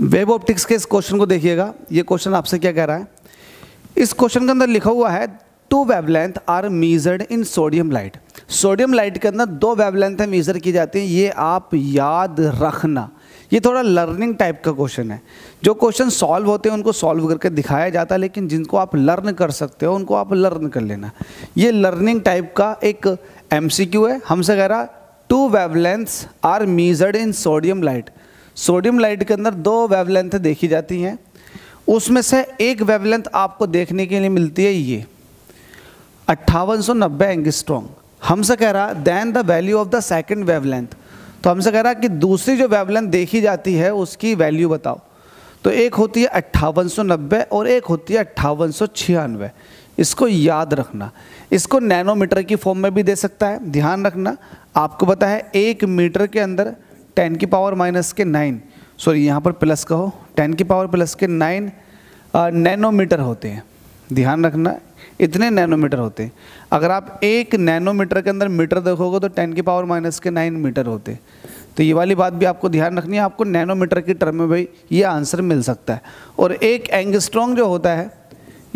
web optics के इस question को देखिएगा ये क्वेश्चन आपसे क्या कह रहा है इस क्वेश्चन के अंदर लिखा हुआ है two wavelength are measured in sodium light sodium light के अंदर दो वेवलेंथ मीजर की जाती हैं ये आप याद रखना ये थोड़ा लर्निंग टाइप का क्वेश्चन है जो क्वेश्चन सॉल्व होते हैं उनको सॉल्व करके दिखाया जाता है लेकिन जिनको आप लर्न कर सकते हो उनको आप लर्न कर लेना ये लर्निंग टाइप का एक एम है हमसे कह रहा two wavelengths are measured in sodium light sodium light के अंदर दो वेवलेंथ देखी जाती हैं उसमें से एक वेवलेंथ आपको देखने के लिए मिलती है ये अट्ठावन सौ नब्बे एंगस्ट्रॉन्ग हमसे कह रहा then the value of the second wavelength तो हमसे कह रहा कि दूसरी जो वेवलेंथ देखी जाती है उसकी वैल्यू बताओ तो एक होती है अट्ठावन सौ नब्बे और एक होती है अट्ठावन सौ छियानवे इसको याद रखना इसको नैनोमीटर की फॉर्म में भी दे सकता है ध्यान रखना आपको पता है एक मीटर के अंदर टेन की पावर माइनस के नाइन सॉरी यहाँ पर प्लस का हो टेन की पावर प्लस के नाइन नैनोमीटर होते हैं ध्यान रखना इतने नैनोमीटर होते हैं अगर आप एक नैनोमीटर के अंदर मीटर देखोगे तो टेन की पावर माइनस के नाइन मीटर होते तो ये वाली बात भी आपको ध्यान रखनी है आपको नैनोमीटर की टर्म में भाई ये आंसर मिल सकता है और एक एंगस्ट्रॉन्ग जो होता है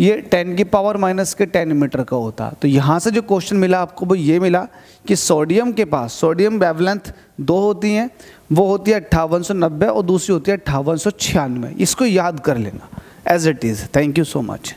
ये 10 की पावर माइनस के 10 मीटर का होता तो यहाँ से जो क्वेश्चन मिला आपको वो ये मिला कि सोडियम के पास सोडियम वेवलेंथ दो होती हैं वो होती है अट्ठावन और दूसरी होती है अट्ठावन इसको याद कर लेना as it is thank you so much